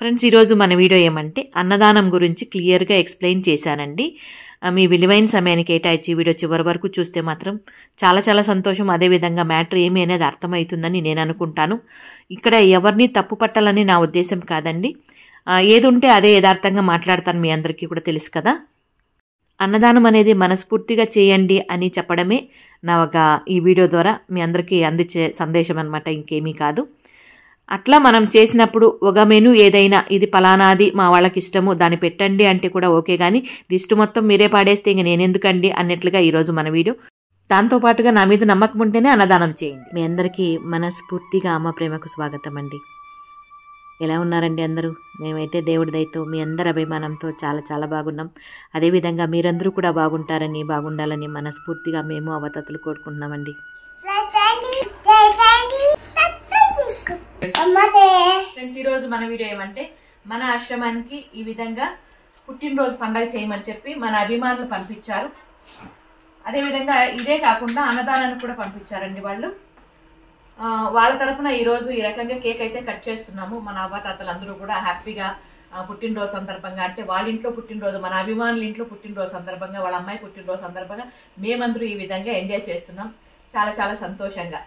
Friends ఈరోజు మన video ఏమంటే అన్నదానం గురించి క్లియర్గా ఎక్స్ప్లెయిన్ చేశానండి మీ విలువైన సమయాన్ని కేటాయించి వీడియో చివరి వరకు చూస్తే మాత్రం చాలా చాలా సంతోషం అదేవిధంగా మ్యాటర్ ఏమి అనేది అర్థమవుతుందని నేను అనుకుంటాను ఇక్కడ ఎవరిని తప్పు పట్టాలని నా ఉద్దేశం కాదండి ఏది ఉంటే అదే యథార్థంగా మాట్లాడతాను మీ అందరికీ కూడా తెలుసు కదా అన్నదానం అనేది మనస్ఫూర్తిగా చేయండి అని చెప్పడమే నా ఒక ఈ వీడియో ద్వారా మీ అందరికీ అందించే సందేశం అనమాట ఇంకేమీ కాదు అట్లా మనం చేసినప్పుడు ఒక మెను ఏదైనా ఇది ఫలానాది మా వాళ్ళకి ఇష్టము దాన్ని పెట్టండి అంటే కూడా ఓకే కానీ లిస్టు మొత్తం మీరే పాడేస్తే ఇంక నేనెందుకండి అన్నట్లుగా ఈరోజు మన వీడియో దాంతోపాటుగా నా మీద నమ్మకం ఉంటేనే అన్నదానం చేయండి మీ అందరికీ మనస్ఫూర్తిగా అమ్మ ప్రేమకు స్వాగతం అండి ఎలా ఉన్నారండి అందరూ మేమైతే దేవుడి దయతో మీ అందరి అభిమానంతో చాలా చాలా బాగున్నాం అదేవిధంగా మీరందరూ కూడా బాగుంటారని బాగుండాలని మనస్ఫూర్తిగా మేము అవతతులు కోరుకుంటున్నామండి ఫ్రెండ్స్ ఈరోజు మన వీడియో ఏమంటే మన ఆశ్రమానికి ఈ విధంగా పుట్టినరోజు పండగ చేయమని చెప్పి మన అభిమానులు పంపించారు అదేవిధంగా ఇదే కాకుండా అన్నదానాన్ని కూడా పంపించారండి వాళ్ళు వాళ్ళ తరఫున ఈరోజు ఈ రకంగా కేక్ అయితే కట్ చేస్తున్నాము మన అందరూ కూడా హ్యాపీగా పుట్టినరోజు సందర్భంగా అంటే వాళ్ళ ఇంట్లో పుట్టినరోజు మన అభిమానుల ఇంట్లో పుట్టినరోజు సందర్భంగా వాళ్ళ అమ్మాయి పుట్టినరోజు సందర్భంగా మేమందరూ ఈ విధంగా ఎంజాయ్ చేస్తున్నాం చాలా చాలా సంతోషంగా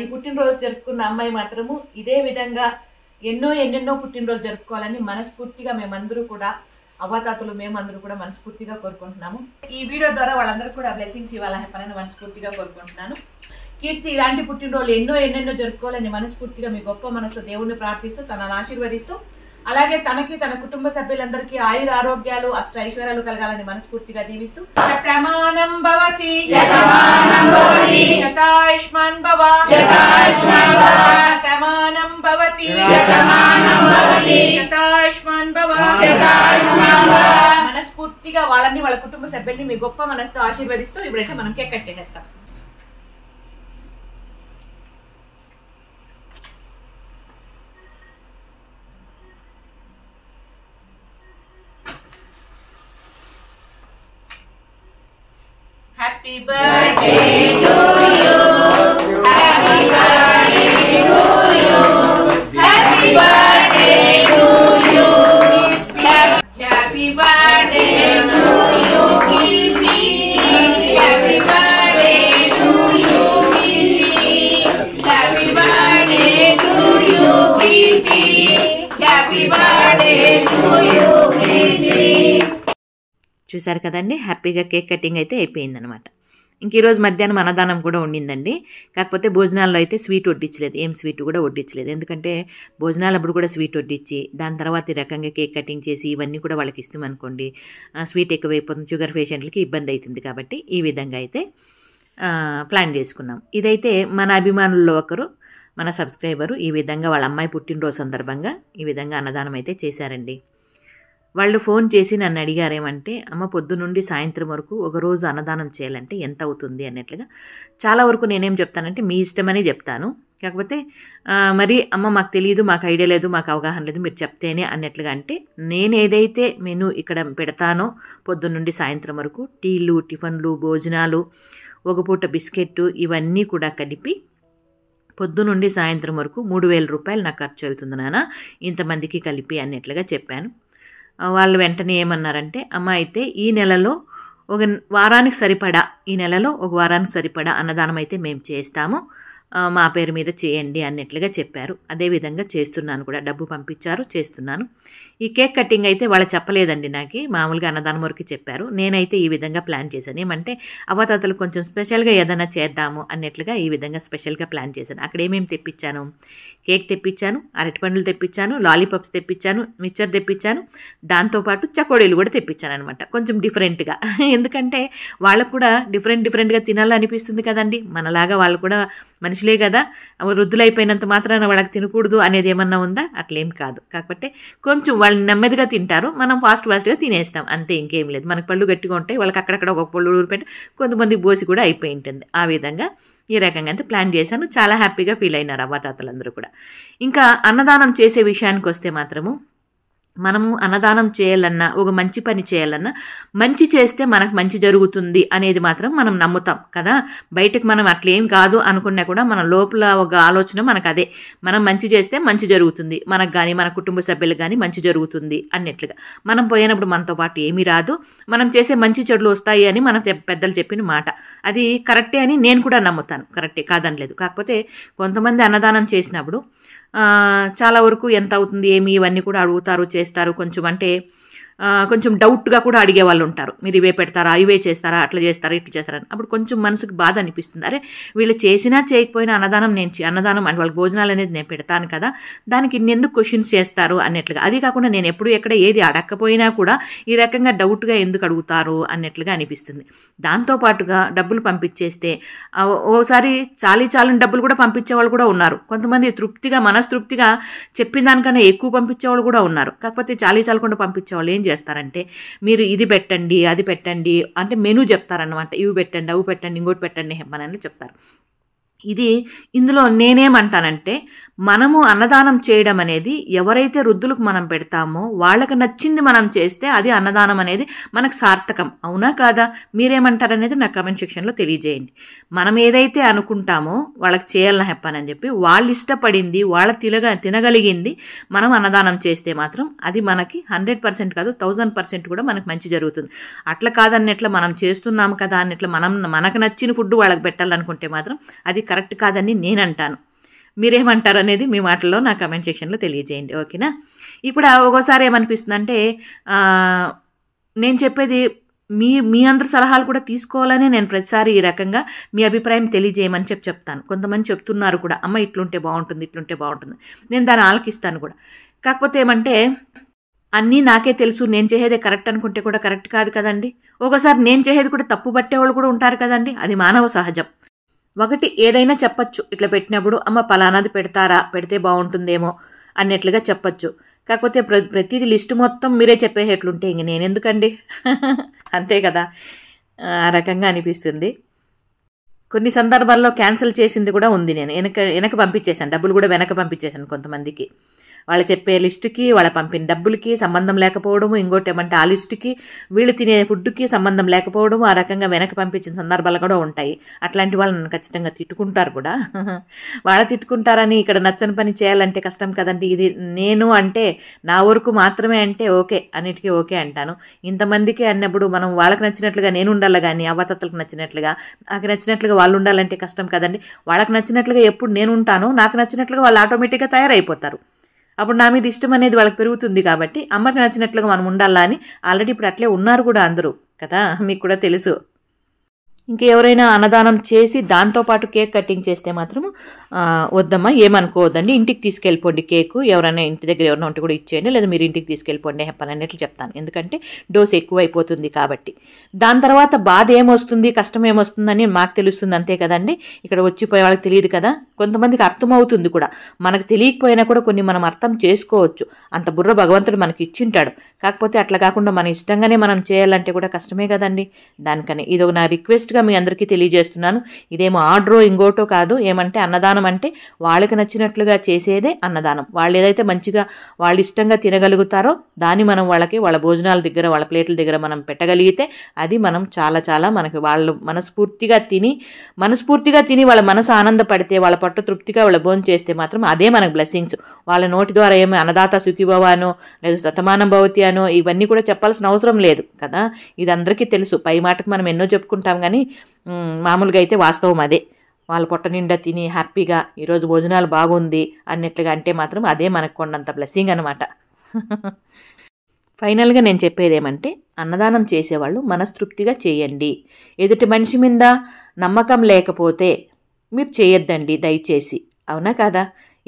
ఈ పుట్టినరోజు జరుపుకున్న అమ్మాయి మాత్రము ఇదే విధంగా ఎన్నో ఎన్నెన్నో పుట్టినరోజు జరుపుకోవాలని మనస్ఫూర్తిగా మేమందరూ కూడా అవతాతలు మేమందరూ కూడా మనస్ఫూర్తిగా కోరుకుంటున్నాము ఈ వీడియో ద్వారా వాళ్ళందరూ కూడా బ్లెస్సింగ్స్ ఇవ్వాలని పనని మనస్ఫూర్తిగా కోరుకుంటున్నాను కీర్తి ఇలాంటి పుట్టినరోజులు ఎన్నో ఎన్నెన్నో జరుపుకోవాలని మనస్ఫూర్తిగా మీ గొప్ప మనసులో దేవుణ్ణి ప్రార్థిస్తూ తనను ఆశీర్వదిస్తూ అలాగే తనకి తన కుటుంబ సభ్యులందరికీ ఆయుర ఆరోగ్యాలు అష్ట ఐశ్వర్యాలు కలగాలని మనస్ఫూర్తిగా దీవిస్తూ శతమానం భవతి శతాయుష్మాన్ భవతి శతాయుష్మాన్ మనస్ఫూర్తిగా వాళ్ళని వాళ్ళ కుటుంబ సభ్యుల్ని మీ గొప్ప మనసుతో ఆశీర్వదిస్తూ ఇప్పుడైతే మనం కేక్ కట్ చేసేస్తాం Happy birthday to you. Happy birthday to you. Happy birthday to you. Happy birthday to you, Kitty. Happy birthday to you, Kitty. Happy birthday to you, Kitty. Happy birthday to you, Kitty. చూసారు కదండి హ్యాపీగా cake cutting అయితే అయిపోయిందనమాట ఇంక ఈరోజు మధ్యాహ్నం అన్నదానం కూడా ఉండిందండి కాకపోతే భోజనాల్లో అయితే స్వీట్ వడ్డించలేదు ఏం స్వీట్ కూడా వడ్డించలేదు ఎందుకంటే భోజనాలు అప్పుడు కూడా స్వీట్ వడ్డించి దాని తర్వాత ఈ రకంగా కేక్ కటింగ్ చేసి ఇవన్నీ కూడా వాళ్ళకి అనుకోండి స్వీట్ ఎక్కువైపోతుంది షుగర్ పేషెంట్లకి ఇబ్బంది అవుతుంది కాబట్టి ఈ విధంగా అయితే ప్లాన్ చేసుకున్నాం ఇదైతే మన అభిమానుల్లో ఒకరు మన సబ్స్క్రైబరు ఈ విధంగా వాళ్ళ అమ్మాయి పుట్టినరోజు సందర్భంగా ఈ విధంగా అన్నదానం అయితే చేశారండి వాళ్ళు ఫోన్ చేసి నన్ను అడిగారేమంటే అమ్మ పొద్దు నుండి సాయంత్రం వరకు ఒకరోజు అన్నదానం చేయాలంటే ఎంత అవుతుంది అన్నట్లుగా చాలా వరకు నేనేం చెప్తానంటే మీ ఇష్టమని చెప్తాను కాకపోతే మరి అమ్మ మాకు తెలియదు మాకు ఐడియా లేదు మాకు అవగాహన లేదు మీరు చెప్తేనే అన్నట్లుగా అంటే నేను ఏదైతే మెను ఇక్కడ పెడతానో పొద్దున్నుండి సాయంత్రం వరకు టీలు టిఫన్లు భోజనాలు ఒక పూట బిస్కెట్ ఇవన్నీ కూడా కలిపి పొద్దు నుండి సాయంత్రం వరకు మూడు వేల రూపాయలు నాకు ఖర్చు అవుతుంది నాన్న ఇంతమందికి కలిపి అన్నట్లుగా చెప్పాను వాళ్ళు వెంటనే ఏమన్నారంటే అమ్మ అయితే ఈ నెలలో ఒక వారానికి సరిపడా ఈ నెలలో ఒక వారానికి సరిపడా అన్నదానం అయితే మేము చేస్తాము మా పేరు మీద చేయండి అన్నట్లుగా చెప్పారు అదేవిధంగా చేస్తున్నాను కూడా డబ్బు పంపించారు చేస్తున్నాను ఈ కేక్ కటింగ్ అయితే వాళ్ళు చెప్పలేదండి నాకు మామూలుగా అన్నదానం వరకు చెప్పారు నేనైతే ఈ విధంగా ప్లాన్ చేశాను ఏమంటే అవతాతలు కొంచెం స్పెషల్గా ఏదైనా చేద్దాము అన్నట్లుగా ఈ విధంగా స్పెషల్గా ప్లాన్ చేశాను అక్కడ ఏమేమి తెప్పించాను కేక్ తెప్పించాను అరటిపండ్లు తెప్పించాను లాలీపాప్స్ తెప్పించాను మిక్చర్ తెప్పించాను దాంతోపాటు చకోడీలు కూడా తెప్పించాను అనమాట కొంచెం డిఫరెంట్గా ఎందుకంటే వాళ్ళకు కూడా డిఫరెంట్ డిఫరెంట్గా తినాలనిపిస్తుంది కదండి మనలాగా వాళ్ళు కూడా మనుషులే కదా వృద్ధులైపోయినంత మాత్రాన వాళ్ళకి తినకూడదు అనేది ఏమన్నా ఉందా అట్లేం కాదు కాకపోతే కొంచెం వాళ్ళు నెమ్మదిగా తింటారు మనం ఫాస్ట్ ఫాస్ట్గా తినేస్తాం అంతే ఇంకేం లేదు మనకి పళ్ళు గట్టిగా ఉంటాయి వాళ్ళకి అక్కడక్కడ ఒక పళ్ళు ఊరిపోయి కొంతమంది బోసి కూడా అయిపోయి ఉంటుంది ఆ విధంగా ఈ రకంగా అంతా ప్లాన్ చేశాను చాలా హ్యాపీగా ఫీల్ అయినారు అందరూ కూడా ఇంకా అన్నదానం చేసే విషయానికి వస్తే మాత్రము మనము అన్నదానం చేయాలన్నా ఒక మంచి పని చేయాలన్నా మంచి చేస్తే మనకు మంచి జరుగుతుంది అనేది మాత్రం మనం నమ్ముతాం కదా బయటకు మనం అట్లేం కాదు అనుకున్నా కూడా మన లోపల ఒక ఆలోచన మనకు అదే మనం మంచి చేస్తే మంచి జరుగుతుంది మనకు కానీ మన కుటుంబ సభ్యులకు కానీ మంచి జరుగుతుంది అన్నట్లుగా మనం పోయినప్పుడు మనతో పాటు ఏమీ రాదు మనం చేసే మంచి చెడులు వస్తాయి అని మన పెద్దలు చెప్పిన మాట అది కరెక్టే అని నేను కూడా నమ్ముతాను కరెక్టే కాదనలేదు కాకపోతే కొంతమంది అన్నదానం చేసినప్పుడు చాలా వరకు ఎంత అవుతుంది ఏమి ఇవన్నీ కూడా అడుగుతారు చేస్తారు కొంచెం అంటే కొంచెం డౌట్గా కూడా అడిగే వాళ్ళు ఉంటారు మీరు ఇవే పెడతారా ఇవే చేస్తారా అట్లా చేస్తారా ఇట్లా చేస్తారని అప్పుడు కొంచెం మనసుకు బాధ అనిపిస్తుంది అరే వీళ్ళు చేసినా చేయకపోయినా అన్నదానం నేను అన్నదానం అంటే వాళ్ళ భోజనాలు అనేది నేను పెడతాను కదా దానికి ఎందుకు క్వశ్చన్స్ చేస్తారు అన్నట్లుగా అది కాకుండా నేను ఎప్పుడు ఎక్కడ ఏది అడగకపోయినా కూడా ఈ రకంగా డౌట్గా ఎందుకు అడుగుతారు అన్నట్లుగా అనిపిస్తుంది దాంతోపాటుగా డబ్బులు పంపించేస్తే ఓసారి చాలీ చాలని డబ్బులు కూడా పంపించే వాళ్ళు కూడా ఉన్నారు కొంతమంది తృప్తిగా మనస్తృప్తిగా చెప్పిన దానికన్నా ఎక్కువ పంపించే వాళ్ళు కూడా ఉన్నారు కాకపోతే చాలీ చాలకుండా పంపించే వాళ్ళు ఏం చేస్తారంటే మీరు ఇది పెట్టండి అది పెట్టండి అంటే మెనూ చెప్తారనమాట ఇవి పెట్టండి అవి పెట్టండి ఇంకోటి పెట్టండి హెమ్మనని చెప్తారు ఇది ఇందులో నేనేమంటానంటే మనము అన్నదానం చేయడం అనేది ఎవరైతే వృద్ధులకు మనం పెడతామో వాళ్ళకి నచ్చింది మనం చేస్తే అది అన్నదానం అనేది మనకు సార్థకం అవునా కాదా మీరేమంటారు అనేది నాకు కమెంట్ సెక్షన్లో తెలియజేయండి మనం ఏదైతే అనుకుంటామో వాళ్ళకి చేయాలని చెప్పానని చెప్పి వాళ్ళు ఇష్టపడింది వాళ్ళ తినగ తినగలిగింది మనం అన్నదానం చేస్తే మాత్రం అది మనకి హండ్రెడ్ పర్సెంట్ కాదు థౌజండ్ పర్సెంట్ కూడా మనకు మంచి జరుగుతుంది అట్లా కాదన్నట్లు మనం చేస్తున్నాము కదా అన్నట్లు మనం మనకు నచ్చిన ఫుడ్ వాళ్ళకి పెట్టాలనుకుంటే మాత్రం అది కరెక్ట్ కాదని నేను అంటాను మీరేమంటారు అనేది మీ మాటల్లో నా కమెంట్ సెక్షన్లో తెలియజేయండి ఓకేనా ఇప్పుడు ఒక్కోసారి ఏమనిపిస్తుంది అంటే నేను చెప్పేది మీ మీ అందరి సలహాలు కూడా తీసుకోవాలని నేను ప్రతిసారి ఈ రకంగా మీ అభిప్రాయం తెలియజేయమని చెప్పి చెప్తాను కొంతమంది చెప్తున్నారు కూడా అమ్మ ఇట్లుంటే బాగుంటుంది ఇట్లుంటే బాగుంటుంది నేను దాన్ని ఆలకిస్తాను కూడా కాకపోతే ఏమంటే అన్నీ నాకే తెలుసు నేను చేసేదే కరెక్ట్ అనుకుంటే కూడా కరెక్ట్ కాదు కదండి ఒకసారి నేను చేసేది కూడా తప్పు పట్టేవాళ్ళు కూడా ఉంటారు కదండి అది మానవ సహజం ఒకటి ఏదైనా చెప్పచ్చు ఇట్లా పెట్టినప్పుడు అమ్మ పలానాది పెడతారా పెడితే బాగుంటుందేమో అన్నట్లుగా చెప్పచ్చు కాకపోతే ప్ర ప్రతిదీ లిస్టు మొత్తం మీరే చెప్పేసేట్లుంటే ఇంక నేను ఎందుకండి అంతే కదా ఆ రకంగా అనిపిస్తుంది కొన్ని సందర్భాల్లో క్యాన్సిల్ చేసింది కూడా ఉంది నేను వెనక వెనక పంపించేశాను డబ్బులు కూడా వెనక పంపించేశాను కొంతమందికి వాళ్ళు చెప్పే లిస్టుకి వాళ్ళ పంపిన డబ్బులకి సంబంధం లేకపోవడము ఇంకోటి ఏమంటే ఆ లిస్టుకి వీళ్ళు తినే ఫుడ్కి సంబంధం లేకపోవడము ఆ రకంగా వెనక పంపించిన సందర్భాలు కూడా ఉంటాయి అట్లాంటి వాళ్ళు నన్ను ఖచ్చితంగా తిట్టుకుంటారు కూడా వాళ్ళు తిట్టుకుంటారని ఇక్కడ నచ్చని పని చేయాలంటే కష్టం కదండి ఇది నేను అంటే నా వరకు మాత్రమే అంటే ఓకే అన్నిటికీ ఓకే అంటాను ఇంతమందికి అన్నప్పుడు మనం వాళ్ళకి నచ్చినట్లుగా నేను ఉండాలి కానీ అవతత్తలకు నచ్చినట్లుగా నాకు నచ్చినట్లుగా వాళ్ళు ఉండాలంటే కష్టం కదండి వాళ్ళకి నచ్చినట్లుగా ఎప్పుడు నేను ఉంటాను నాకు నచ్చినట్లుగా వాళ్ళు ఆటోమేటిక్గా తయారైపోతారు అప్పుడు నా మీద ఇష్టం అనేది వాళ్ళకి పెరుగుతుంది కాబట్టి అమ్మకి నచ్చినట్లుగా మనం ఉండాలా అని ఆల్రెడీ ఇప్పుడు అట్లే ఉన్నారు కూడా అందరూ కదా మీకు కూడా తెలుసు ఇంకెవరైనా అన్నదానం చేసి దాంతోపాటు కేక్ కటింగ్ చేస్తే మాత్రం వద్దమ్మా ఏమనుకోవద్దండి ఇంటికి తీసుకెళ్ళిపోండి కేకు ఎవరైనా ఇంటి దగ్గర ఎవరైనా ఉంటే కూడా ఇచ్చేయండి లేదా మీరు ఇంటికి తీసుకెళ్ళిపోండి పనన్నట్లు చెప్తాను ఎందుకంటే డోస్ ఎక్కువ అయిపోతుంది కాబట్టి దాని తర్వాత బాధ ఏమొస్తుంది కష్టం ఏమొస్తుందని మాకు తెలుస్తుంది అంతే కదండి ఇక్కడ వచ్చిపోయే వాళ్ళకి తెలియదు కదా కొంతమందికి అర్థమవుతుంది కూడా మనకు తెలియకపోయినా కూడా కొన్ని మనం అర్థం చేసుకోవచ్చు అంత బుర్ర భగవంతుడు మనకి ఇచ్చింటాడు కాకపోతే అట్లా కాకుండా మన ఇష్టంగానే మనం చేయాలంటే కూడా కష్టమే కదండి దానికని ఇది ఒక నా రిక్వెస్ట్ ఫస్ట్గా మీ అందరికీ తెలియజేస్తున్నాను ఇదేమో ఆర్డరో ఇంకోటో కాదు ఏమంటే అన్నదానం అంటే వాళ్ళకి నచ్చినట్లుగా చేసేదే అన్నదానం వాళ్ళు ఏదైతే మంచిగా వాళ్ళు ఇష్టంగా తినగలుగుతారో దాన్ని మనం వాళ్ళకి వాళ్ళ భోజనాల దగ్గర వాళ్ళ ప్లేట్ల దగ్గర మనం పెట్టగలిగితే అది మనం చాలా చాలా మనకి వాళ్ళు మనస్ఫూర్తిగా తిని మనస్ఫూర్తిగా తిని వాళ్ళ మనసు ఆనందపడితే వాళ్ళ పట్టు తృప్తిగా వాళ్ళ భోజనం చేస్తే మాత్రం అదే మనకు బ్లెస్సింగ్స్ వాళ్ళ నోటి ద్వారా ఏమో అన్నదాత సుఖీభవానో లేదా సతమానం భవతి అనో ఇవన్నీ కూడా చెప్పాల్సిన అవసరం లేదు కదా ఇది అందరికీ తెలుసు పై మాటకు మనం ఎన్నో చెప్పుకుంటాం కానీ కానీ మామూలుగా అయితే వాస్తవం అదే వాళ్ళ పొట్ట నిండా తిని హ్యాపీగా ఈరోజు భోజనాలు బాగుంది అన్నట్లుగా అంటే మాత్రం అదే మనకు కొండంత బ్లెస్సింగ్ అనమాట ఫైనల్గా నేను చెప్పేది ఏమంటే అన్నదానం చేసేవాళ్ళు మనస్తృప్తిగా చేయండి ఎదుటి మనిషి మీద నమ్మకం లేకపోతే మీరు చేయొద్దండి దయచేసి అవునా కాదా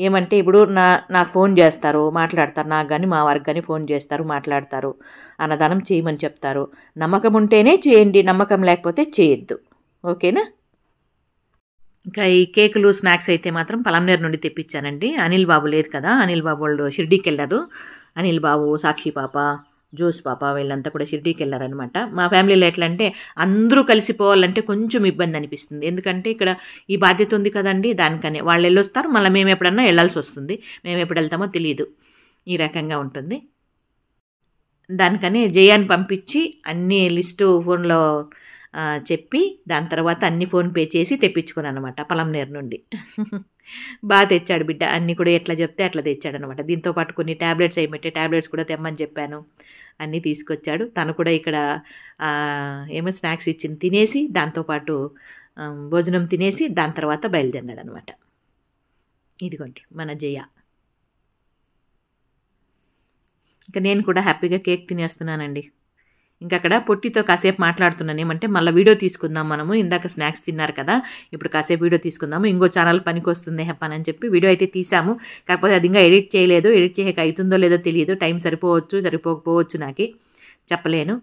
ఏమంటే ఇప్పుడు నా నాకు ఫోన్ చేస్తారు మాట్లాడతారు నాకు కానీ మా వారికి కానీ ఫోన్ చేస్తారు మాట్లాడతారు అన్నదానం చేయమని చెప్తారు నమ్మకం ఉంటేనే చేయండి నమ్మకం లేకపోతే చేయొద్దు ఓకేనా ఇంకా ఈ కేకులు స్నాక్స్ అయితే మాత్రం పలంనేరు నుండి తెప్పించానండి అనిల్ బాబు లేదు కదా అనిల్ బాబు వాళ్ళు షిర్డీకి వెళ్ళారు అనిల్ బాబు సాక్షి పాప జోస్ పాప వీళ్ళంతా కూడా షిర్డీకి వెళ్ళారనమాట మా ఫ్యామిలీలో ఎట్లా అంటే అందరూ కలిసిపోవాలంటే కొంచెం ఇబ్బంది అనిపిస్తుంది ఎందుకంటే ఇక్కడ ఈ బాధ్యత ఉంది కదండి దానికనే వాళ్ళు వెళ్ళొస్తారు మళ్ళీ మేము ఎప్పుడన్నా వెళ్ళాల్సి వస్తుంది మేము ఎప్పుడు వెళ్తామో తెలియదు ఈ రకంగా ఉంటుంది దానికనే జయాన్ని పంపించి అన్ని లిస్టు ఫోన్లో చెప్పి దాని తర్వాత అన్ని ఫోన్ పే చేసి తెప్పించుకున్నాను అనమాట పలంనేరు నుండి బాగా తెచ్చాడు బిడ్డ అన్నీ కూడా ఎట్లా చెప్తే అట్లా తెచ్చాడు అనమాట దీంతో పాటు కొన్ని ట్యాబ్లెట్స్ వేయమంటే ట్యాబ్లెట్స్ కూడా తెమ్మని చెప్పాను అన్నీ తీసుకొచ్చాడు తను కూడా ఇక్కడ ఏమో స్నాక్స్ ఇచ్చింది తినేసి దాంతోపాటు భోజనం తినేసి దాని తర్వాత బయలుదేరాడు అనమాట ఇదిగోండి మన జయ ఇంకా నేను కూడా హ్యాపీగా కేక్ తినేస్తున్నానండి ఇంకక్కడ పొట్టితో కాసేపు మాట్లాడుతున్నాను ఏమంటే మళ్ళీ వీడియో తీసుకుందాం మనము ఇందాక స్నాక్స్ తిన్నారు కదా ఇప్పుడు కాసేపు వీడియో తీసుకుందాము ఇంకో ఛానల్ పనికి వస్తుంది హెప్పని అని చెప్పి వీడియో అయితే తీసాము కాకపోతే అది ఇంకా ఎడిట్ చేయలేదు ఎడిట్ చేయక అవుతుందో లేదో తెలియదు టైం సరిపోవచ్చు సరిపోకపోవచ్చు నాకు చెప్పలేను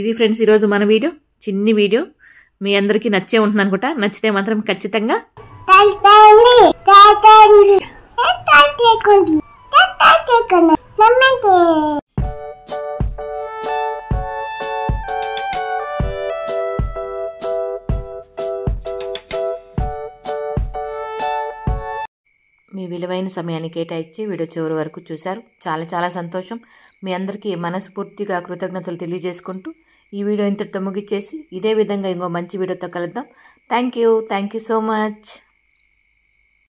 ఇది ఫ్రెండ్స్ ఈరోజు మన వీడియో చిన్ని వీడియో మీ అందరికీ నచ్చే ఉంటుంది అనుకుంటా నచ్చితే మాత్రం ఖచ్చితంగా మీ విలువైన సమయాన్ని కేటాయించి వీడియో చివరి వరకు చూశారు చాలా చాలా సంతోషం మీ అందరికీ మనస్ఫూర్తిగా కృతజ్ఞతలు తెలియజేసుకుంటూ ఈ వీడియో ఇంతటితో ముగిచ్చేసి ఇదే విధంగా ఇంకో మంచి వీడియోతో కలుద్దాం thank you thank you so much